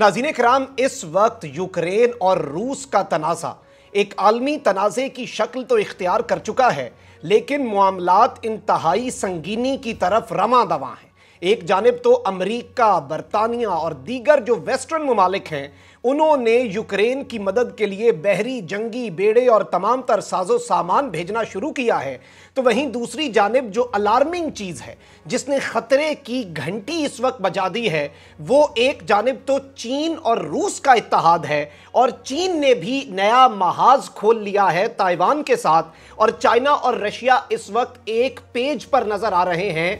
नाजीन कराम इस वक्त यूक्रेन और रूस का तनाज़ा एक आलमी तनाज़े की शक्ल तो इख्तियार कर चुका है लेकिन मामलात इंतहाई संगीनी की तरफ रमा दवा हैं एक जानब तो अमरीका बरतानिया और दीगर जो वेस्टर्न ममालिक हैं उन्होंने यूक्रेन की मदद के लिए बहरी जंगी बेड़े और तमाम तर साजो सामान भेजना शुरू किया है तो वहीं दूसरी जानब जो अलार्मिंग चीज़ है जिसने ख़तरे की घंटी इस वक्त बजा दी है वो एक जानब तो चीन और रूस का इतिहाद है और चीन ने भी नया महाज खोल लिया है ताइवान के साथ और चाइना और रशिया इस वक्त एक पेज पर नज़र आ रहे हैं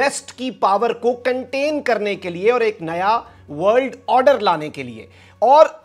वेस्ट की पावर को कंटेन करने के लिए और एक नया वर्ल्ड ऑर्डर लाने के लिए और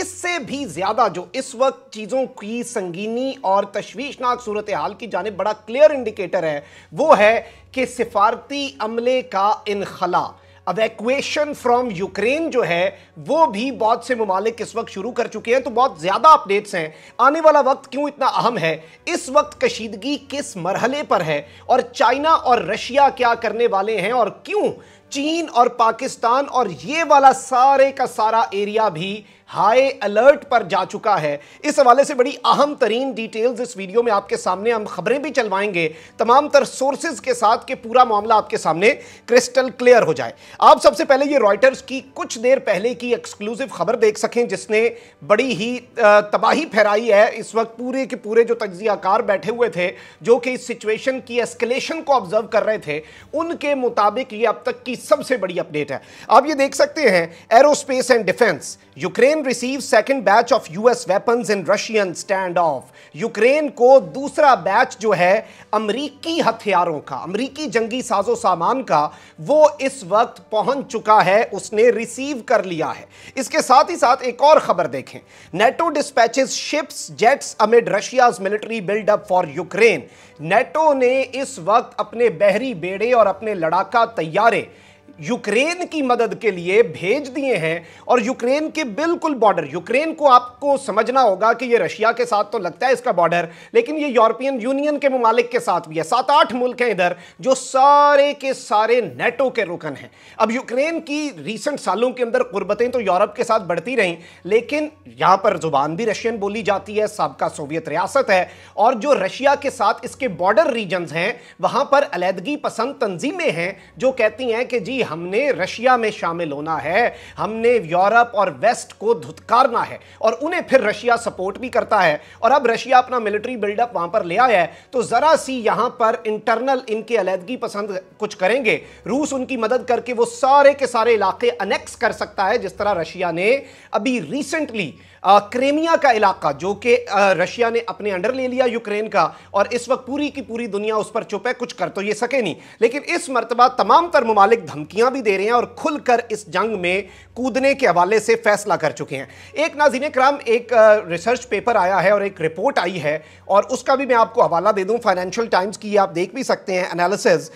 इससे भी ज्यादा जो इस वक्त चीजों की संगीनी और तश्वीशनाक सूरत हाल की जाने बड़ा क्लियर इंडिकेटर है वो है कि सिफारती अमले का इनखला अवैक्वेशन फ्रॉम यूक्रेन जो है वो भी बहुत से ममालिक इस वक्त शुरू कर चुके हैं तो बहुत ज़्यादा अपडेट्स हैं आने वाला वक्त क्यों इतना अहम है इस वक्त कशीदगी किस मरहले पर है और चाइना और रशिया क्या करने वाले हैं और क्यों चीन और पाकिस्तान और ये वाला सारे का सारा एरिया भी हाई अलर्ट पर जा चुका है इस हवाले से बड़ी अहम तरीन डिटेल्स इस वीडियो में आपके सामने हम खबरें भी चलवाएंगे तमाम तर सोर्सेज के साथ के पूरा मामला आपके सामने क्रिस्टल क्लियर हो जाए आप सबसे पहले ये रॉयटर्स की कुछ देर पहले की एक्सक्लूसिव खबर देख सकें जिसने बड़ी ही तबाही फहराई है इस वक्त पूरे के पूरे जो तजियाकार बैठे हुए थे जो कि इस सिचुएशन की एस्केलेशन को ऑब्जर्व कर रहे थे उनके मुताबिक ये अब तक की सबसे बड़ी अपडेट है आप ये देख सकते हैं aerospace and defence Ukraine receive second batch of US weapons in Russian stand off Ukraine को दूसरा बैच जो है अमरीकी हथियारों का अमरीकी जंगी साजो सामान का वो इस वक्त पहुंच चुका है उसने रिसीव कर लिया है इसके साथ ही साथ एक और खबर देखें NATO dispatches ships jets amid Russia military buildup for Ukraine NATO ने इस वक्त अपने बहरी बेड़े और अपने लड़ाका तैयारे यूक्रेन की मदद के लिए भेज दिए हैं और यूक्रेन के बिल्कुल बॉर्डर यूक्रेन को आपको समझना होगा कि ये रशिया के साथ तो लगता है इसका बॉर्डर लेकिन ये यूरोपियन यूनियन के ममालिक के साथ भी है सात आठ मुल्क हैं इधर जो सारे के सारे नेटो के रुकन हैं अब यूक्रेन की रिसेंट सालों के अंदर गुर्बतें तो यूरोप के साथ बढ़ती रहीं लेकिन यहाँ पर जुबान भी रशियन बोली जाती है सबका सोवियत रियासत है और जो रशिया के साथ इसके बॉर्डर रीजन हैं वहाँ पर अलीदगी पसंद तंजीमें हैं जो कहती हैं कि जी हमने रशिया में शामिल होना है हमने यूरोप और वेस्ट को धुतकारना है और उन्हें फिर रशिया सपोर्ट भी करता है और अब रशिया अपना मिलिट्री बिल्डअप वहां पर ले आया है तो ज़रा सी यहां पर इंटरनल इनकी अलहदगी पसंद कुछ करेंगे रूस उनकी मदद करके वो सारे के सारे इलाके अनेक्स कर सकता है जिस तरह रशिया ने अभी रिसेंटली क्रेमिया का इलाका जो कि रशिया ने अपने अंडर ले लिया यूक्रेन का और इस वक्त पूरी की पूरी दुनिया उस पर चुप है कुछ कर तो ये सके नहीं लेकिन इस मरतबा तमाम तर ममालिक धमकियां भी दे रहे हैं और खुलकर इस जंग में कूदने के हवाले से फैसला कर चुके हैं एक नाजीन कराम एक रिसर्च पेपर आया है और एक रिपोर्ट आई है और उसका भी मैं आपको हवाला दे दूँ फाइनेंशियल टाइम्स की आप देख भी सकते हैं एनालिसिस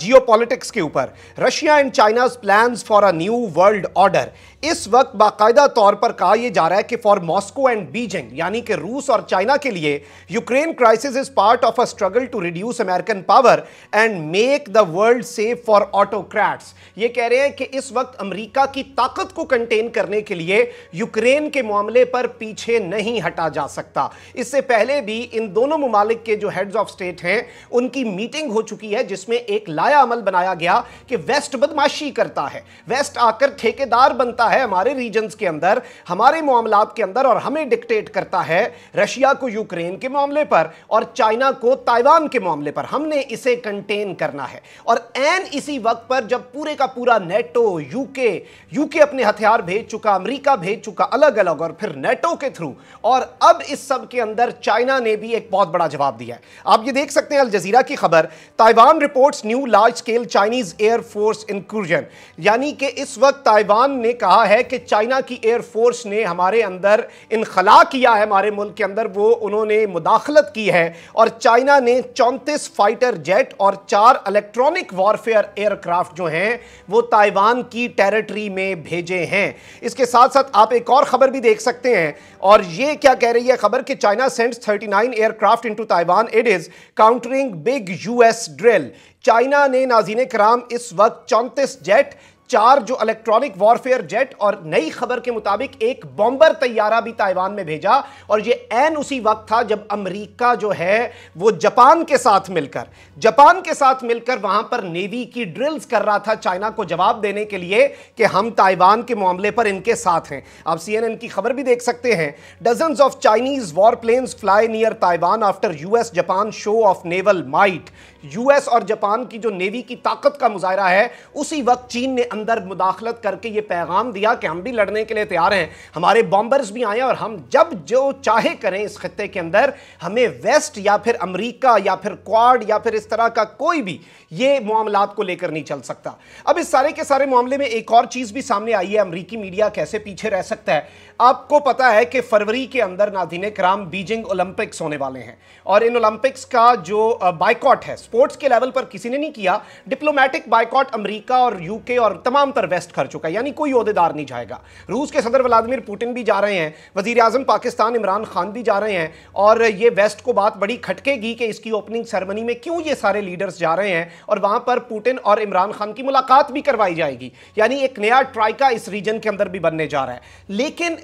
जियो के ऊपर Russia and China's plan for a new world order इस वक्त बाकायदा तौर पर कहा यह जा रहा है कि फॉर मॉस्को एंड बीजिंग यानी कि रूस और चाइना के लिए Ukraine crisis is part of a struggle to reduce American power and make the world safe for autocrats ये कह रहे हैं कि इस वक्त अमेरिका की ताकत को कंटेन करने के लिए यूक्रेन के मामले पर पीछे नहीं हटा जा सकता इससे पहले भी इन दोनों ममालिक के जो हेड्स ऑफ स्टेट हैं उनकी मीटिंग हो चुकी है जिसमें एक लाया अमल बनाया गया कि वेस्ट बदमाशी करता है वेस्ट आकर ठेकेदार बनता है है हमारे रीजन्स के अंदर हमारे मामला के अंदर और हमें डिक्टेट करता है रशिया को यूक्रेन के मामले पर और चाइना को ताइवान के मामले पर हमने इसे कंटेन करना है और एन इसी वक्त पर जब पूरे का पूरा नेटो यूके यूके अपने हथियार भेज चुका अमेरिका भेज चुका अलग अलग और फिर नेटो के थ्रू और अब इस सब के अंदर चाइना ने भी एक बहुत बड़ा जवाब दिया है आप ये देख सकते हैं अल जजीरा की खबर Taiwan reports new large scale Chinese air force incursion यानी कि इस वक्त ताइवान ने कहा रहा है कि चाइना की एयरफोर्स ने हमारे अंदर इनखला किया है हमारे मुल्क के अंदर वो उन्होंने मुदाखलत की है और चाइना ने चौंतीस फाइटर जेट और चार इलेक्ट्रॉनिक वॉरफेयर एयरक्राफ्ट जो हैं वो ताइवान की टेरिटरी में भेजे हैं इसके साथ साथ आप एक और खबर भी देख सकते हैं और ये क्या कह रही है खबर कि China sends 39 aircraft into Taiwan it is countering big US drill China ने नाजीन कराम इस वक्त चौंतीस जेट चार जो इलेक्ट्रॉनिक वॉरफेयर जेट और नई खबर के मुताबिक एक बॉम्बर तैयारा भी ताइवान में भेजा और ये एन उसी वक्त था जब अमेरिका जो है वो जापान के साथ मिलकर जापान के साथ मिलकर वहां पर नेवी की ड्रिल्स कर रहा था चाइना को जवाब देने के लिए कि हम ताइवान के मामले पर इनके साथ हैं आप सीएनएन की खबर भी देख सकते हैं dozen of Chinese war planes fly near Taiwan after US Japan show off naval might US और जापान की जो नेवी की ताकत का मुजाहरा है उसी वक्त चीन ने अंदर मुदाखलत करके ये पैगाम दिया कि हम भी लड़ने के लिए तैयार हैं हमारे बॉम्बर्स भी आए और हम जब जो चाहे करें इस खत्े के अंदर हमें वेस्ट या फिर अमरीका या फिर क्वाड या फिर इस तरह का कोई भी ये मामला को लेकर नहीं चल सकता अब इस सारे के सारे मामले में एक और चीज़ भी सामने आई है अमरीकी मीडिया कैसे पीछे रह सकता है आपको पता है कि फरवरी के अंदर नादिन कराम बीजिंग ओलंपिक्स होने वाले हैं और इन ओलंपिक्स का जो बाइकॉट है स्पोर्ट्स के लेवल पर किसी ने नहीं किया डिप्लोमेटिक बायकॉट अमरीका और यूके और तमाम तर वेस्ट कर चुका है यानी कोई अहदेदार नहीं जाएगा रूस के सदर व्लादिमिर पुटिन भी जा रहे हैं वजीर अजम पाकिस्तान इमरान खान भी जा रहे हैं और ये वेस्ट को बात बड़ी खटकेगी कि इसकी ओपनिंग सेरेमनी में क्यों ये सारे लीडर्स जा रहे हैं और वहां पर पुटिन और इमरान खान की मुलाकात भी करवाई जाएगी यानी एक नया ट्राइका इस रीजन के अंदर भी बनने जा रहा है लेकिन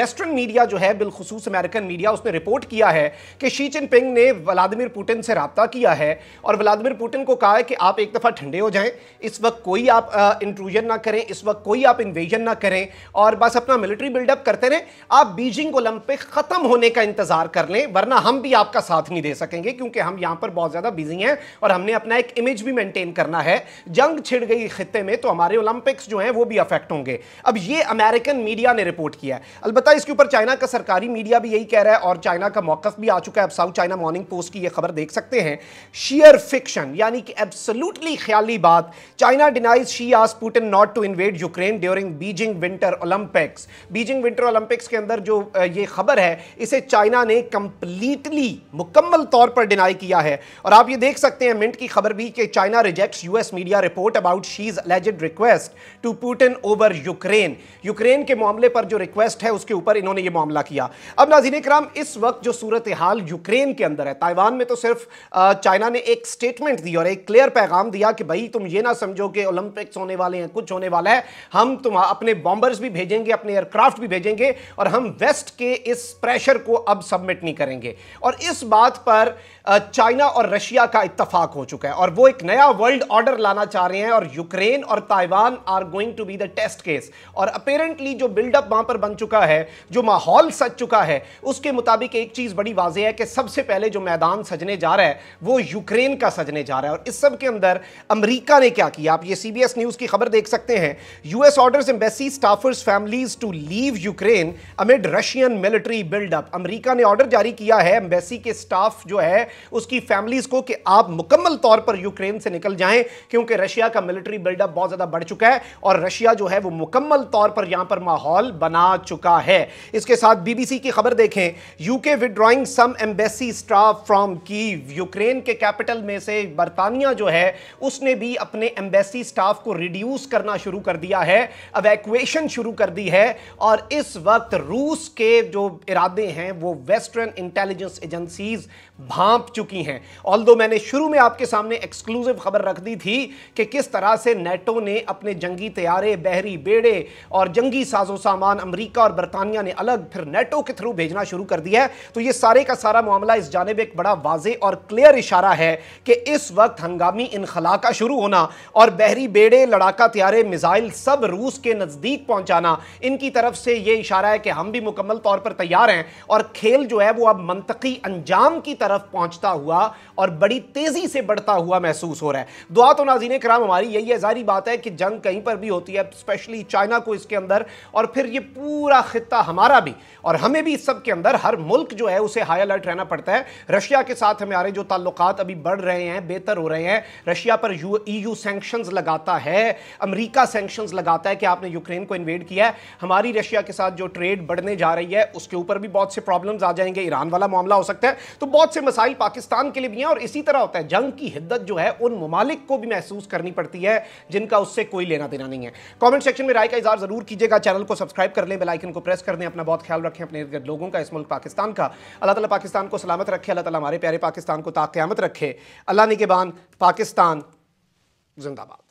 वेस्टर्न मीडिया जो है बिलखसूस अमेरिकन मीडिया उसने रिपोर्ट किया है कि शी चिनपिंग ने व्लादिमिर पुटिन से रबता किया है है और व्लादिमिर पुटिन को कहा है कि आप एक दफ़ा ठंडे हो जाएं इस वक्त कोई आप इंट्रूजन ना करें इस वक्त कोई आप इन्वेजन ना करें और बस अपना मिलिट्री बिल्डअप करते रहें आप बीजिंग ओलंपिक ख़त्म होने का इंतज़ार कर लें वरना हम भी आपका साथ नहीं दे सकेंगे क्योंकि हम यहाँ पर बहुत ज़्यादा बिजी हैं और हमने अपना एक इमेज भी मेनटेन करना है जंग छिड़ गई खत्े में तो हमारे ओलंपिक्स जो हैं वो भी अफेक्ट होंगे अब ये अमेरिकन मीडिया ने रिपोर्ट किया है अलबत् इसके ऊपर चाइना का सरकारी मीडिया भी यही कह रहा है और चाइना का मौकफ भी आ चुका है अब साउथ चाइना मॉर्निंग पोस्ट की ये खबर देख सकते हैं शियर फिक्शन यानी कि एब्सोल्युटली ख्याली बात China denies Xi asked Putin not to invade Ukraine during Beijing Winter Olympics Beijing Winter Olympics के अंदर जो ये खबर है इसे चाइना ने कंप्लीटली मुकम्मल तौर पर डिनाई किया है और आप ये देख सकते हैं मिंट की खबर भी कि China reject US media report about Xi's alleged request to Putin over Ukraine Ukraine के मामले पर जो रिक्वेस्ट है उसके ऊपर इन्होंने ये मामला किया अब नाजीन कराम इस वक्त जो सूरत हाल यूक्रेन के अंदर है ताइवान में तो सिर्फ चाइना ने एक स्टेटमेंट दी और एक क्लियर पैगाम दिया कि भाई तुम ये ना समझो कि ओलंपिक्स होने वाले हैं कुछ होने वाला है हम तुम अपने बॉम्बर्स भी भेजेंगे अपने एयरक्राफ्ट भी भेजेंगे और हम वेस्ट के इस प्रेशर को अब सबमिट नहीं करेंगे और इस बात पर चाइना और रशिया का इतफाक हो चुका है और वो एक नया वर्ल्ड ऑर्डर लाना चाह रहे हैं और यूक्रेन और Taiwan are going to be the test case और अपेरेंटली जो बिल्डअप वहां पर बन चुका है जो माहौल सज चुका है उसके मुताबिक एक चीज़ बड़ी वाजह है कि सबसे पहले जो मैदान सजने जा रहा है वो यूक्रेन का सजने जा रहा है और इस सब के अंदर अमरीका ने क्या किया आप ये सी न्यूज़ की खबर देख सकते हैं US orders embassy staffers families to leave Ukraine amid Russian military buildup अमरीका ने ऑर्डर जारी किया है एम्बेसी के स्टाफ जो है उसकी फैमिलीज को कि आप मुकम्मल तौर पर यूक्रेन से निकल जाएं क्योंकि रशिया का मिलिट्री बिल्डअप बहुत ज़्यादा बढ़ चुका है और रशिया जो है वो मुकम्मल तौर पर यहां पर माहौल बना चुका है इसके साथ बीबीसी की खबर देखें UK withdrawing some embassy staff from की यूक्रेन के कैपिटल में से बर्तानिया जो है उसने भी अपने एम्बेसी स्टाफ को रिड्यूस करना शुरू कर दिया है अवैकुएशन शुरू कर दी है और इस वक्त रूस के जो इरादे हैं वो वेस्टर्न इंटेलिजेंस एजेंसीज भांप कांप चुकी हैं ऑल मैंने शुरू में आपके सामने एक्सक्लूसिव खबर रख दी थी कि किस तरह से नेटो ने अपने जंगी तैयारे बहरी बेड़े और जंगी साजो सामान अमरीका और बरतानिया ने अलग फिर नेटो के थ्रू भेजना शुरू कर दिया है तो ये सारे का सारा मामला इस जानेब एक बड़ा वाजे और क्लियर इशारा है कि इस वक्त हंगामी इनखला का शुरू होना और बहरी बेड़े लड़ाका तैयारे मिज़ाइल सब रूस के नज़दीक पहुंचाना इनकी तरफ से यह इशारा है कि हम भी मुकम्मल तौर पर तैयार हैं और खेल जो है वो अब मंतकी अंजाम की तरफ पहुंच पहुंचता हुआ और बड़ी तेजी से बढ़ता हुआ महसूस हो रहा है दुआ तो नाजीन कराम हमारी यही है जारी बात है कि जंग कहीं पर भी होती है स्पेशली चाइना को इसके अंदर और फिर ये पूरा खत्ता हमारा भी और हमें भी इस सब के अंदर हर मुल्क जो है उसे हाई अलर्ट रहना पड़ता है रशिया के साथ हमारे जो ताल्लुक अभी बढ़ रहे हैं बेहतर हो रहे हैं रशिया पर ई यू सेंक्शंस e लगाता है अमरीका सेंक्शंस लगाता है कि आपने यूक्रेन को इन्वेड किया है हमारी रशिया के साथ जो ट्रेड बढ़ने जा रही है उसके ऊपर भी बहुत से प्रॉब्लम आ जाएंगे ईरान वाला मामला हो सकता है तो बहुत से मसाइल पाकिस्तान के लिए भी हैं और इसी तरह होता है जंग की हिद्दत जो है उन ममालिक को भी महसूस करनी पड़ती है जिनका उससे कोई लेना देना नहीं है कॉमेंट सेक्शन में राय का इजहार जरूर कीजिएगा चैनल को सब्सक्राइब कर लें बेलाइकन को प्रेस कर दें अपना बहुत ख्याल रखें अपने लोगों का इस मुल्क पाकिस्तान का अल्लाह तला पाकिस्तान को सलामत रखे अल्लाह तला हमारे प्यारे पाकिस्तान को ताक़्यामत रखे अल्लाह निगेबान पाकिस्तान जिंदाबाद